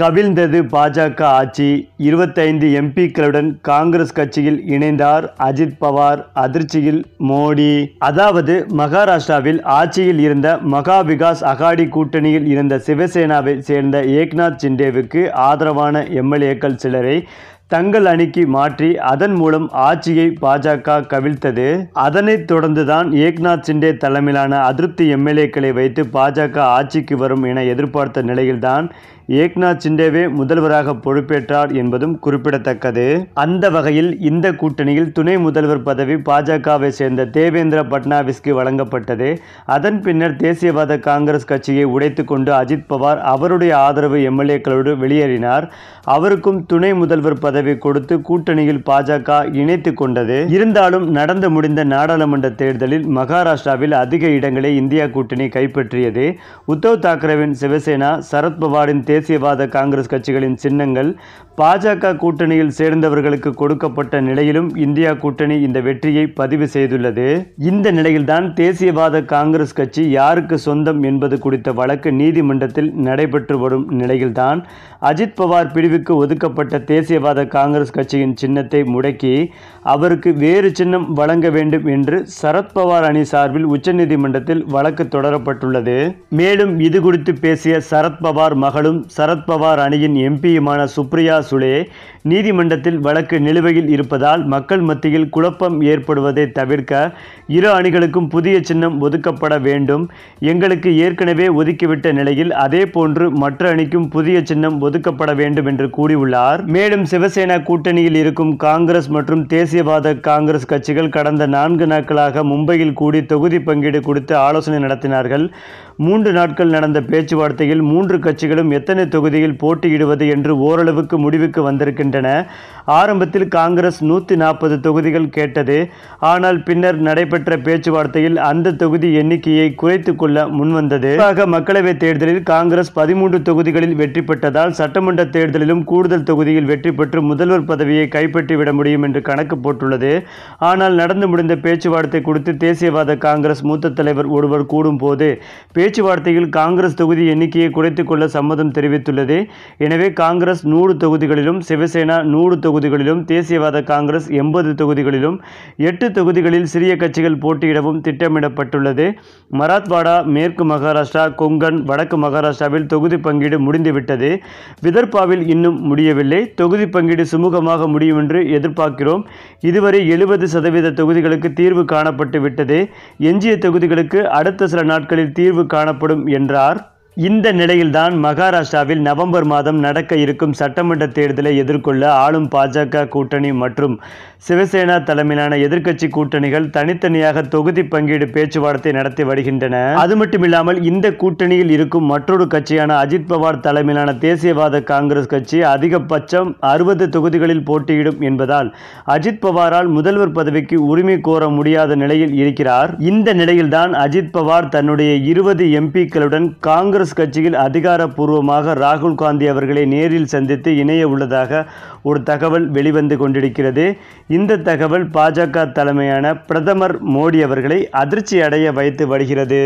கவிழ்ந்தது பாஜக ஆட்சி இருபத்தைந்து எம்பிக்களுடன் காங்கிரஸ் கட்சியில் இணைந்தார் அஜித் பவார் அதிர்ச்சியில் மோடி அதாவது மகாராஷ்டிராவில் ஆட்சியில் இருந்த மகா விகாஸ் அகாடி கூட்டணியில் இருந்த சிவசேனாவை சேர்ந்த ஏக்நாத் சிண்டேவுக்கு ஆதரவான எம்எல்ஏக்கள் சிலரை தங்கள் அணிக்கு மாற்றி அதன் மூலம் ஆட்சியை பாஜக கவிழ்த்தது அதனைத் தொடர்ந்துதான் ஏக்நாத் சிண்டே தலைமையிலான அதிருப்தி எம்எல்ஏக்களை வைத்து பாஜக ஆட்சிக்கு வரும் என எதிர்பார்த்த நிலையில்தான் ஏக்நாத் சிண்டேவே முதல்வராக பொறுப்பேற்றார் என்பதும் குறிப்பிடத்தக்கது அந்த வகையில் இந்த கூட்டணியில் துணை முதல்வர் பதவி பாஜகவை சேர்ந்த தேவேந்திர பட்னாவிஸ்க்கு வழங்கப்பட்டது அதன் பின்னர் தேசியவாத காங்கிரஸ் கட்சியை உடைத்து கொண்டு அஜித் பவார் அவருடைய ஆதரவு எம்எல்ஏக்களோடு வெளியேறினார் அவருக்கும் துணை முதல்வர் பதவி ஆதரவை கொடுத்து கூட்டணியில் பாஜக இணைத்து கொண்டது இருந்தாலும் நடந்து முடிந்த நாடாளுமன்ற தேர்தலில் மகாராஷ்டிராவில் அதிக இடங்களை இந்தியா கூட்டணி கைப்பற்றியது உத்தவ் தாக்கரேவின் சிவசேனா சரத்பவாரின் தேசியவாத காங்கிரஸ் கட்சிகளின் சின்னங்கள் பாஜக கூட்டணியில் சேர்ந்தவர்களுக்கு கொடுக்கப்பட்ட நிலையிலும் இந்தியா கூட்டணி இந்த வெற்றியை பதிவு செய்துள்ளது இந்த நிலையில்தான் தேசியவாத காங்கிரஸ் கட்சி யாருக்கு சொந்தம் என்பது குறித்த வழக்கு நீதிமன்றத்தில் நடைபெற்று வரும் நிலையில்தான் அஜித் பவார் பிரிவுக்கு ஒதுக்கப்பட்ட தேசியவாத காங்கிரஸ் கட்சியின் சின்னத்தை முடக்கி அவருக்கு வேறு சின்னம் வழங்க வேண்டும் என்று சரத்பவார் அணி சார்பில் உச்சநீதிமன்றத்தில் வழக்கு தொடரப்பட்டுள்ளது மேலும் இது குறித்து பேசிய சரத்பவார் மகளும் சரத்பவார் அணியின் எம்பியுமான சுப்ரியா சுலே நீதிமன்றத்தில் வழக்கு நிலுவையில் இருப்பதால் மக்கள் மத்தியில் குழப்பம் ஏற்படுவதை தவிர்க்க இரு அணிகளுக்கும் புதிய சின்னம் ஒதுக்கப்பட வேண்டும் எங்களுக்கு ஏற்கனவே ஒதுக்கிவிட்ட நிலையில் அதே போன்று மற்ற அணிக்கும் புதிய சின்னம் ஒதுக்கப்பட வேண்டும் என்று கூறியுள்ளார் மேலும் சிவசேனா சிவசேனா கூட்டணியில் இருக்கும் காங்கிரஸ் மற்றும் தேசியவாத காங்கிரஸ் கட்சிகள் கடந்த நான்கு நாட்களாக மும்பையில் கூடி தொகுதி பங்கீடு கொடுத்து ஆலோசனை நடத்தினார்கள் மூன்று நாட்கள் நடந்த பேச்சுவார்த்தையில் மூன்று கட்சிகளும் எத்தனை தொகுதியில் போட்டியிடுவது என்று ஓரளவுக்கு முடிவுக்கு வந்திருக்கின்றன ஆரம்பத்தில் காங்கிரஸ் நூற்றி நாற்பது தொகுதிகள் கேட்டது ஆனால் பின்னர் நடைபெற்ற பேச்சுவார்த்தையில் அந்த தொகுதி எண்ணிக்கையை குறைத்து கொள்ள முன்வந்தது மக்களவைத் தேர்தலில் காங்கிரஸ் பதிமூன்று தொகுதிகளில் வெற்றி பெற்றதால் சட்டமன்ற தேர்தலிலும் கூடுதல் தொகுதியில் வெற்றி பெற்று மற்றும் முதல்வர் பதவியை கைப்பற்றிவிட முடியும் என்று கணக்கு போட்டுள்ளது ஆனால் நடந்து முடிந்த பேச்சுவார்த்தை குறித்து தேசியவாத காங்கிரஸ் மூத்த தலைவர் ஒருவர் கூடும்போது பேச்சுவார்த்தையில் காங்கிரஸ் தொகுதி எண்ணிக்கையை குறைத்துக் கொள்ள சம்மதம் தெரிவித்துள்ளது எனவே காங்கிரஸ் நூறு தொகுதிகளிலும் சிவசேனா நூறு தொகுதிகளிலும் தேசியவாத காங்கிரஸ் எண்பது தொகுதிகளிலும் எட்டு தொகுதிகளில் சிறிய கட்சிகள் போட்டியிடவும் திட்டமிடப்பட்டுள்ளது மராத்வாடா மேற்கு மகாராஷ்டிரா கொங்கன் வடக்கு மகாராஷ்டிராவில் தொகுதி பங்கீடு முடிந்துவிட்டது விதர்பாவில் இன்னும் முடியவில்லை தொகுதி பங்கீடு பங்கீடு சுமூகமாக முடியும் என்று எதிர்பார்க்கிறோம் இதுவரை எழுபது சதவீத தொகுதிகளுக்கு தீர்வு காணப்பட்டு விட்டது எஞ்சிய தொகுதிகளுக்கு அடுத்த சில நாட்களில் தீர்வு காணப்படும் என்றார் இந்த நிலையில்தான் மகாராஷ்டிராவில் நவம்பர் மாதம் நடக்க இருக்கும் சட்டமன்ற தேர்தலை எதிர்கொள்ள ஆளும் பாஜக கூட்டணி மற்றும் சிவசேனா தலைமையிலான எதிர்க்கட்சி கூட்டணிகள் தனித்தனியாக தொகுதி பங்கீடு பேச்சுவார்த்தை நடத்தி வருகின்றன அது மட்டுமில்லாமல் இந்த கூட்டணியில் இருக்கும் மற்றொரு கட்சியான அஜித் பவார் தலைமையிலான தேசியவாத காங்கிரஸ் கட்சி அதிகபட்சம் அறுபது தொகுதிகளில் போட்டியிடும் என்பதால் அஜித் பவாரால் முதல்வர் பதவிக்கு உரிமை கோர முடியாத நிலையில் இருக்கிறார் இந்த நிலையில்தான் அஜித் பவார் தன்னுடைய இருபது எம்பிக்களுடன் காங்கிரஸ் காங்கிரஸ் கட்சியில் அதிகாரப்பூர்வமாக ராகுல் காந்தி அவர்களை நேரில் சந்தித்து இணைய உள்ளதாக ஒரு தகவல் வெளிவந்து கொண்டிருக்கிறது இந்த தகவல் பாஜக தலைமையான பிரதமர் மோடி அவர்களை அதிர்ச்சி அடைய வைத்து வருகிறது